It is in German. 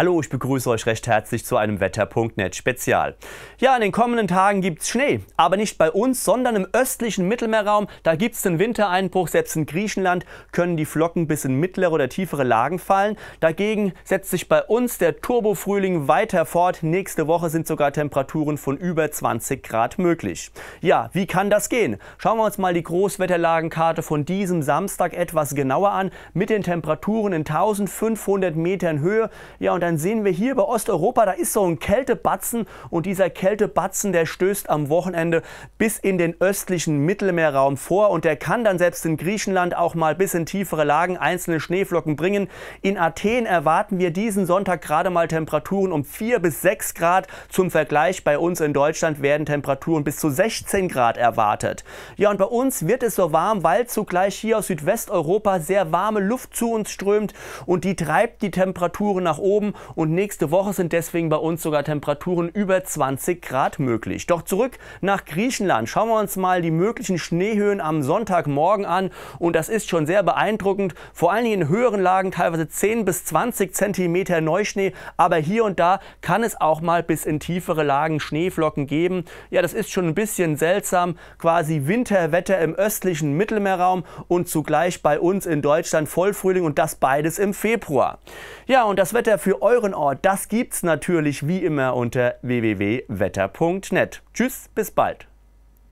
Hallo, ich begrüße euch recht herzlich zu einem Wetter.net Spezial. Ja, in den kommenden Tagen gibt es Schnee, aber nicht bei uns, sondern im östlichen Mittelmeerraum. Da gibt es den Wintereinbruch. Selbst in Griechenland können die Flocken bis in mittlere oder tiefere Lagen fallen. Dagegen setzt sich bei uns der Turbofrühling weiter fort. Nächste Woche sind sogar Temperaturen von über 20 Grad möglich. Ja, wie kann das gehen? Schauen wir uns mal die Großwetterlagenkarte von diesem Samstag etwas genauer an mit den Temperaturen in 1500 Metern Höhe. Ja, und dann dann sehen wir hier bei Osteuropa, da ist so ein Kältebatzen und dieser Kältebatzen, der stößt am Wochenende bis in den östlichen Mittelmeerraum vor und der kann dann selbst in Griechenland auch mal bis in tiefere Lagen einzelne Schneeflocken bringen. In Athen erwarten wir diesen Sonntag gerade mal Temperaturen um 4 bis 6 Grad. Zum Vergleich bei uns in Deutschland werden Temperaturen bis zu 16 Grad erwartet. Ja, und bei uns wird es so warm, weil zugleich hier aus Südwesteuropa sehr warme Luft zu uns strömt und die treibt die Temperaturen nach oben oben und nächste Woche sind deswegen bei uns sogar Temperaturen über 20 Grad möglich. Doch zurück nach Griechenland. Schauen wir uns mal die möglichen Schneehöhen am Sonntagmorgen an und das ist schon sehr beeindruckend. Vor allen Dingen in höheren Lagen teilweise 10 bis 20 Zentimeter Neuschnee, aber hier und da kann es auch mal bis in tiefere Lagen Schneeflocken geben. Ja, das ist schon ein bisschen seltsam, quasi Winterwetter im östlichen Mittelmeerraum und zugleich bei uns in Deutschland Vollfrühling und das beides im Februar. Ja, und das Wetter für euren Ort, das gibt's natürlich wie immer unter www.wetter.net. Tschüss, bis bald.